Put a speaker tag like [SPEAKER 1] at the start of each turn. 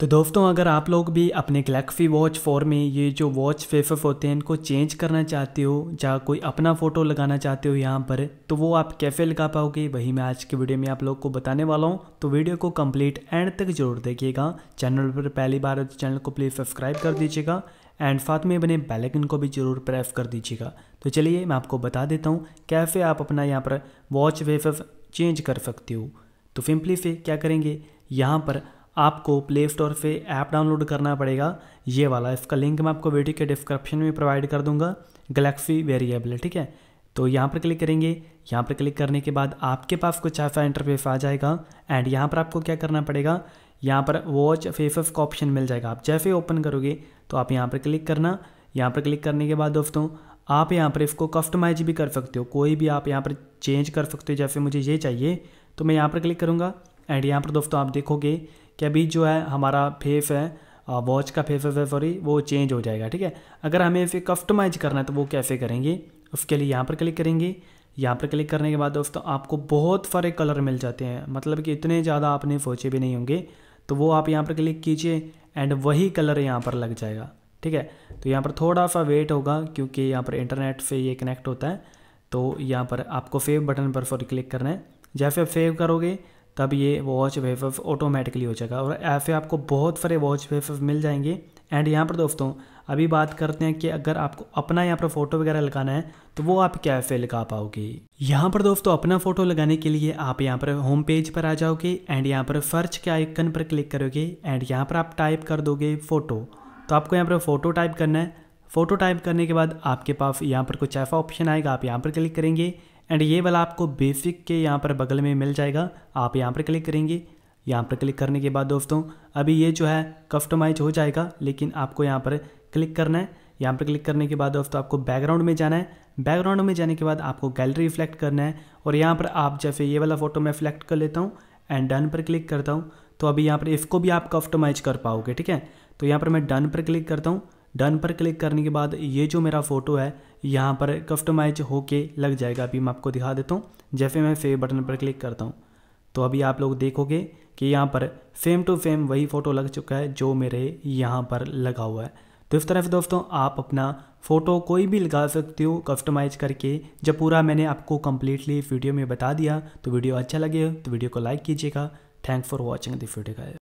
[SPEAKER 1] तो दोस्तों अगर आप लोग भी अपने गलेक्सी वॉच फोर में ये जो वॉच फेफ़ होते हैं इनको चेंज करना चाहते हो या कोई अपना फ़ोटो लगाना चाहते हो यहाँ पर तो वो आप कैसे लगा पाओगे वही मैं आज की वीडियो में आप लोग को बताने वाला हूँ तो वीडियो को कंप्लीट एंड तक जरूर देखिएगा चैनल पर पहली बार तो चैनल को प्लीज़ सब्सक्राइब कर दीजिएगा एंड साथ में बने बेलाइकन को भी ज़रूर प्रेस कर दीजिएगा तो चलिए मैं आपको बता देता हूँ कैसे आप अपना यहाँ पर वॉच फेसअप चेंज कर सकते हो तो सिंपली से क्या करेंगे यहाँ पर आपको प्ले स्टोर से ऐप डाउनलोड करना पड़ेगा ये वाला इसका लिंक मैं आपको वीडियो के डिस्क्रिप्शन में प्रोवाइड कर दूंगा गलेक्सी वेरिएबल ठीक है तो यहाँ पर क्लिक करेंगे यहाँ पर क्लिक करने के बाद आपके पास कुछ ऐसा इंटरफेस आ जाएगा एंड यहाँ पर आपको क्या करना पड़ेगा यहाँ पर वॉच फेसेस का ऑप्शन मिल जाएगा आप जैसे ओपन करोगे तो आप यहाँ पर क्लिक करना यहाँ पर क्लिक करने के बाद दोस्तों आप यहाँ पर इसको कस्टमाइज भी कर सकते हो कोई भी आप यहाँ पर चेंज कर सकते हो जैसे मुझे ये चाहिए तो मैं यहाँ पर क्लिक करूँगा एंड यहाँ पर दोस्तों आप देखोगे कि अभी जो है हमारा फेफ है वॉच का फेफ है सॉरी वो चेंज हो जाएगा ठीक है अगर हमें इसे कस्टमाइज करना है तो वो कैसे करेंगे उसके लिए यहाँ पर क्लिक करेंगे यहाँ पर क्लिक करने के बाद दोस्तों आपको बहुत सारे कलर मिल जाते हैं मतलब कि इतने ज़्यादा आपने सोचे भी नहीं होंगे तो वो आप यहाँ पर क्लिक कीजिए एंड वही कलर यहाँ पर लग जाएगा ठीक है तो यहाँ पर थोड़ा सा वेट होगा क्योंकि यहाँ पर इंटरनेट से ये कनेक्ट होता है तो यहाँ पर आपको सेव बटन पर सॉरी क्लिक करना है जैसे आप सेव करोगे तब ये वॉच वेफव ऑटोमेटिकली हो जाएगा और ऐसे आपको बहुत सारे वॉच वेफव मिल जाएंगे एंड यहाँ पर दोस्तों अभी बात करते हैं कि अगर आपको अपना यहाँ पर फ़ोटो वगैरह लगाना है तो वो आप क्या लगा पाओगे यहाँ पर दोस्तों अपना फ़ोटो लगाने के लिए आप यहाँ पर होम पेज पर आ जाओगे एंड यहाँ पर सर्च के आइकन पर क्लिक करोगे एंड यहाँ पर आप टाइप कर दोगे फ़ोटो तो आपको यहाँ पर फ़ोटो टाइप करना है फ़ोटो टाइप करने के बाद आपके पास यहाँ पर कुछ ऐसा ऑप्शन आएगा आप यहाँ पर क्लिक करेंगे एंड ये वाला आपको बेसिक के यहाँ पर बगल में मिल जाएगा आप यहाँ पर क्लिक करेंगे यहाँ पर क्लिक करने के बाद दोस्तों अभी ये जो है कस्टमाइज हो जाएगा लेकिन आपको यहाँ पर क्लिक करना है यहाँ पर क्लिक करने के बाद दोस्तों आपको बैकग्राउंड में जाना है बैकग्राउंड में जाने के बाद आपको गैलरी रिफ्लेक्ट करना है और यहाँ पर आप जैसे ये वाला फ़ोटो मैं फ्लेक्ट कर लेता हूँ एंड डन पर क्लिक करता हूँ तो अभी यहाँ पर इसको भी आप कस्टमाइज कर पाओगे ठीक है तो यहाँ पर मैं डन पर क्लिक करता हूँ डन पर क्लिक करने के बाद ये जो मेरा फ़ोटो है यहाँ पर कस्टमाइज होके लग जाएगा अभी मैं आपको दिखा देता हूँ जैसे मैं फेव बटन पर क्लिक करता हूँ तो अभी आप लोग देखोगे कि यहाँ पर सेम टू सेम वही फ़ोटो लग चुका है जो मेरे यहाँ पर लगा हुआ है तो इस तरह से दोस्तों आप अपना फ़ोटो कोई भी लगा सकते हो कस्टमाइज करके जब पूरा मैंने आपको कम्प्लीटली वीडियो में बता दिया तो वीडियो अच्छा लगे तो वीडियो को लाइक कीजिएगा thank for watching this video का